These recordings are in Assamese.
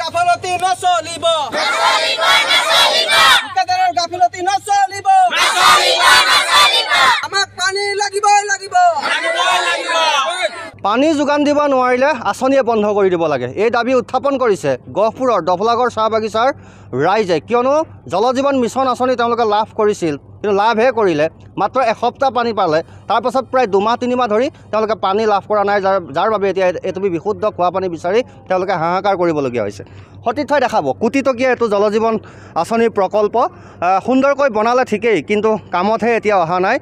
গাফলতি নচলিব একাধাৰৰ গাফিলতি নচলিব আমাক পানী লাগিবই লাগিব পানী যোগান দিব নোৱাৰিলে আঁচনিয়ে বন্ধ কৰি দিব লাগে এই দাবী উত্থাপন কৰিছে গহপুৰৰ দফলাগৰ চাহ বাগিচাৰ ৰাইজে কিয়নো জল জীৱন মিছন আঁচনি তেওঁলোকে লাভ কৰিছিল কিন্তু লাভহে কৰিলে মাত্ৰ এসপ্তাহ পানী পালে তাৰপাছত প্ৰায় দুমাহ তিনিমাহ ধৰি তেওঁলোকে পানী লাভ কৰা নাই যাৰ যাৰ বাবে এতিয়া এটুপি বিশুদ্ধ খোৱা পানী বিচাৰি তেওঁলোকে হাহাকাৰ কৰিবলগীয়া হৈছে সতীৰ্থই দেখাব কোটিটকীয়া এইটো জল জীৱন আঁচনিৰ প্ৰকল্প সুন্দৰকৈ বনালে ঠিকেই কিন্তু কামতহে এতিয়া অহা নাই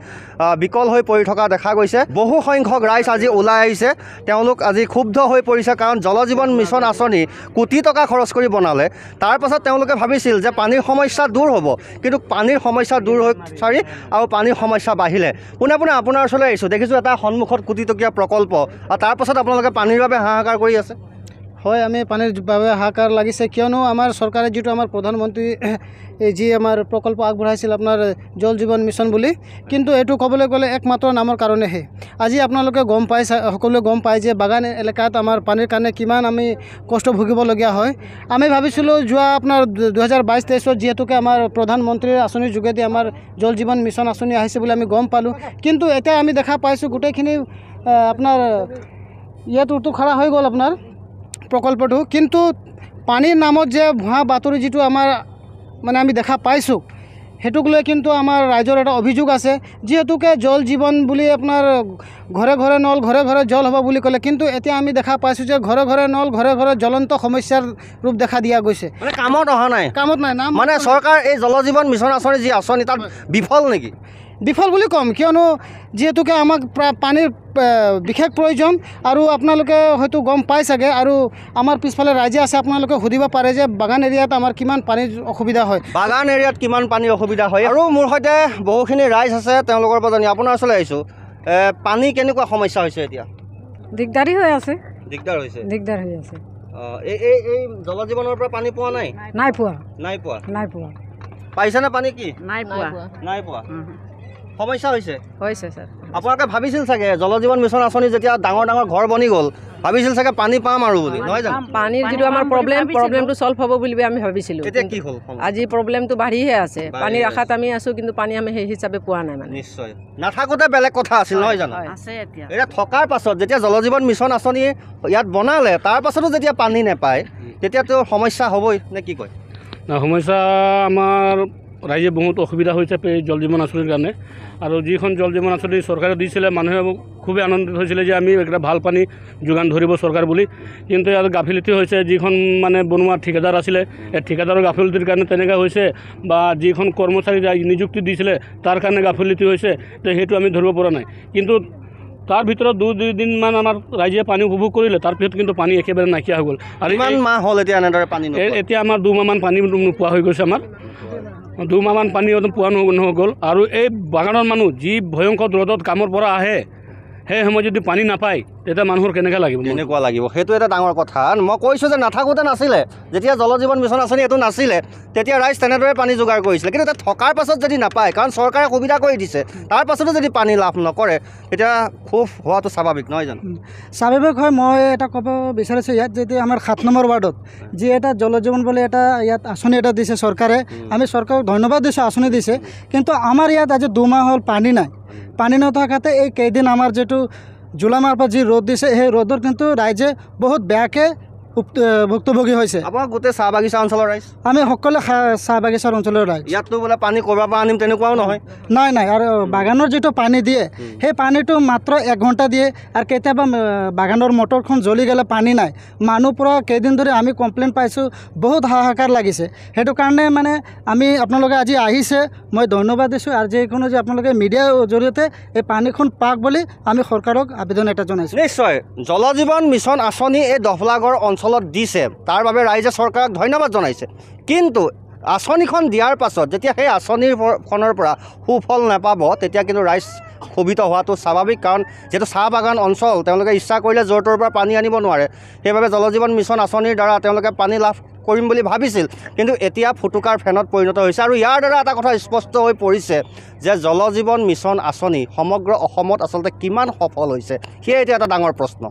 বিকল হৈ পৰি থকা দেখা গৈছে বহু সংখ্যক ৰাইজ আজি ওলাই আহিছে তেওঁলোক আজি ক্ষুব্ধ হৈ পৰিছে কাৰণ জল জীৱন মিছন আঁচনি কোটি টকা খৰচ কৰি বনালে তাৰপাছত তেওঁলোকে ভাবিছিল যে পানীৰ সমস্যা দূৰ হ'ব কিন্তু পানীৰ সমস্যা দূৰ হৈ চাৰি আৰু পানীৰ সমস্যা বাঢ়িলে পোনে পোনে আপোনাৰ ওচৰলৈ আহিছোঁ দেখিছোঁ এটা সন্মুখত কোটিটকীয়া প্ৰকল্প আৰু তাৰপাছত আপোনালোকে পানীৰ বাবে হাহাকাৰ কৰি আছে হয় আমি পানীৰ বাবে হাহাকাৰ লাগিছে কিয়নো আমাৰ চৰকাৰে যিটো আমাৰ প্ৰধানমন্ত্ৰী যি আমাৰ প্ৰকল্প আগবঢ়াইছিল আপোনাৰ জল জীৱন মিছন বুলি কিন্তু এইটো ক'বলৈ গ'লে একমাত্ৰ নামৰ কাৰণেহে আজি আপোনালোকে গম পাই সকলোৱে গম পায় যে বাগান এলেকাত আমাৰ পানীৰ কাৰণে কিমান আমি কষ্ট ভুগিবলগীয়া হয় আমি ভাবিছিলোঁ যোৱা আপোনাৰ দুহেজাৰ বাইছ তেইছত যিহেতুকে আমাৰ প্ৰধানমন্ত্ৰীৰ আঁচনিৰ যোগেদি আমাৰ জল জীৱন মিছন আঁচনি আহিছে বুলি আমি গম পালোঁ কিন্তু এতিয়া আমি দেখা পাইছোঁ গোটেইখিনি আপোনাৰ ইয়াত উত্তু খাৰা হৈ গ'ল আপোনাৰ প্ৰকল্পটো কিন্তু পানীৰ নামত যে ভুৱা বাতৰি যিটো আমাৰ মানে আমি দেখা পাইছোঁ সেইটোক লৈ কিন্তু আমাৰ ৰাইজৰ এটা অভিযোগ আছে যিহেতুকে জল জীৱন বুলি আপোনাৰ ঘৰে ঘৰে নল ঘৰে ঘৰে জল হ'ব বুলি ক'লে কিন্তু এতিয়া আমি দেখা পাইছোঁ যে ঘৰে ঘৰে নল ঘৰে ঘৰে জ্বলন্ত সমস্যাৰ ৰূপ দেখা দিয়া গৈছে মানে কামত অহা নাই কামত নাই না মানে চৰকাৰ এই জল জীৱন মিছন আঁচনি যি আঁচনি তাত বিফল নেকি বিফল বুলি ক'ম কিয়নো যিহেতুকে আমাক পানীৰ বিশেষ প্ৰয়োজন আৰু আপোনালোকে হয়তো গম পাই চাগে আৰু আমাৰ পিছফালে ৰাইজে আছে আপোনালোকে সুধিব পাৰে যে বাগান এৰিয়াত আমাৰ কিমান পানীৰ অসুবিধা হয় বাগান এৰিয়াত কিমান পানীৰ অসুবিধা হয় আৰু মোৰ সৈতে বহুখিনি ৰাইজ আছে জানি আপোনাৰ ওচৰলৈ আহিছোঁ পানী কেনেকুৱা সমস্যা হৈছে এতিয়া দিগদাৰী হৈ আছে দিগদাৰ হৈছে দিগদাৰ হৈ নাই নাই নাই পোৱা নাই পোৱা সমস্যা হৈছে হৈছে ছাৰ আপোনালোকে ভাবিছিল চাগে জল জীৱন মিছন আঁচনি যেতিয়া ডাঙৰ ডাঙৰ ঘৰ বনি গ'ল ভাবিছিল চাগে পানী পাম আৰু বুলি নহয় জানো পানীৰ যিটো আমাৰ প্ৰব্লেম প্ৰব্লেমটো চল্ভ হ'ব বুলি আমি ভাবিছিলোঁ এতিয়া কি হ'ল আজি প্ৰব্লেমটো বাঢ়িহে আছে পানীৰ আশাত আমি আছো কিন্তু পানী আমি সেই হিচাপে পোৱা নাই মানে নিশ্চয় নাথাকোতে বেলেগ কথা আছিল নহয় জানো এতিয়া থকাৰ পাছত যেতিয়া জল জীৱন মিছন আঁচনি ইয়াত বনালে তাৰ পাছতো যেতিয়া পানী নাপায় তেতিয়াতো সমস্যা হ'বই নে কি কয় সমস্যা আমাৰ ৰাইজে বহুত অসুবিধা হৈছে এই জল জীৱন আঁচনিৰ কাৰণে আৰু যিখন জল জীৱন আঁচনি চৰকাৰে দিছিলে মানুহে খুবেই আনন্দিত হৈছিলে যে আমি একেটা ভাল পানী যোগান ধৰিব চৰকাৰ বুলি কিন্তু ইয়াৰ গাফিলতি হৈছে যিখন মানে বনোৱা ঠিকাদাৰ আছিলে এই ঠিকাদাৰৰ গাফিলতিৰ কাৰণে তেনেকৈ হৈছে বা যিখন কৰ্মচাৰী নিযুক্তি দিছিলে তাৰ কাৰণে গাফিলতি হৈছে তো সেইটো আমি ধৰিব পৰা নাই কিন্তু তাৰ ভিতৰত দুই দুদিনমান আমাৰ ৰাইজে পানী উপভোগ কৰিলে তাৰপিছত কিন্তু পানী একেবাৰে নাইকিয়া হৈ গ'ল আৰু এতিয়া আমাৰ দুমাহমান পানী নোপোৱা হৈ গৈছে আমাৰ দুমাহমান পানী পোৱা নহ'ল আৰু এই বাগানৰ মানুহ যি ভয়ংকৰ ৰ'দত কামৰ পৰা আহে সেই সময়ত যদি পানী নাপায় তেতিয়া মানুহৰ কেনেকৈ লাগিব এনেকুৱা লাগিব সেইটো এটা ডাঙৰ কথা মই কৈছোঁ যে নাথাকোঁতে নাছিলে যেতিয়া জল জীৱন মিছন আঁচনি এইটো নাছিলে তেতিয়া ৰাইজ তেনেদৰে পানী যোগাৰ কৰিছিলে কিন্তু এতিয়া থকাৰ পাছত যদি নাপায় কাৰণ চৰকাৰে সুবিধা কৰি দিছে তাৰ পাছতো যদি পানী লাভ নকৰে তেতিয়া খুব হোৱাটো স্বাভাৱিক নহয় জানো স্বাভাৱিক হয় মই এটা ক'ব বিচাৰিছোঁ ইয়াত যদি আমাৰ সাত নম্বৰ ৱাৰ্ডত যি এটা জল জীৱন বুলি এটা ইয়াত আঁচনি এটা দিছে চৰকাৰে আমি চৰকাৰক ধন্যবাদ দিছোঁ আঁচনি দিছে কিন্তু আমাৰ ইয়াত আজি দুমাহ হ'ল পানী নাই পানী নথকাতে এই কেইদিন আমাৰ যিটো জোলা মাৰপৰা যি ৰ'দ দিছে সেই ৰ'দৰ কিন্তু ৰাইজে বহুত বেয়াকৈ ভুক্তভোগী হৈছে আপোনাৰ গোটেই চাহ বাগিচা অঞ্চলৰ ৰাইজ আমি সকলোৱে চাহ বাগিচাৰ অঞ্চলৰ ৰাইজ ইয়াতো বোলে পানী ক'ৰবাৰ পৰা আনিম তেনেকুৱাও নহয় নাই নাই আৰু বাগানৰ যিটো পানী দিয়ে সেই পানীটো মাত্ৰ এক ঘণ্টা দিয়ে আৰু কেতিয়াবা বাগানৰ মটৰখন জ্বলি গ'লে পানী নাই মানুহ পৰা কেইদিন ধৰি আমি কমপ্লেইন পাইছোঁ বহুত হাহাকাৰ লাগিছে সেইটো কাৰণে মানে আমি আপোনালোকে আজি আহিছে মই ধন্যবাদ দিছোঁ আৰু যিকোনো যে আপোনালোকে মিডিয়াৰ জৰিয়তে এই পানীখন পাক বুলি আমি চৰকাৰক আবেদন এটা জনাইছোঁ নিশ্চয় জল জীৱন মিছন আঁচনি এই দফলাগড় অঞ্চল অঞ্চলত দিছে তাৰ বাবে ৰাইজে চৰকাৰক ধন্যবাদ জনাইছে কিন্তু আঁচনিখন দিয়াৰ পাছত যেতিয়া সেই আঁচনিৰখনৰ পৰা সুফল নাপাব তেতিয়া কিন্তু ৰাইজ শোভিত হোৱাটো স্বাভাৱিক কাৰণ যিহেতু চাহ বাগান অঞ্চল তেওঁলোকে ইচ্ছা কৰিলে য'ৰ ত'ৰ পৰা পানী আনিব নোৱাৰে সেইবাবে জল জীৱন মিছন আঁচনিৰ দ্বাৰা তেওঁলোকে পানী লাভ কৰিম বুলি ভাবিছিল কিন্তু এতিয়া ফুটুকাৰ ফেনত পৰিণত হৈছে আৰু ইয়াৰ দ্বাৰা এটা কথা স্পষ্ট হৈ পৰিছে যে জল জীৱন মিছন আঁচনি সমগ্ৰ অসমত আচলতে কিমান সফল হৈছে সেয়ে এতিয়া এটা ডাঙৰ প্ৰশ্ন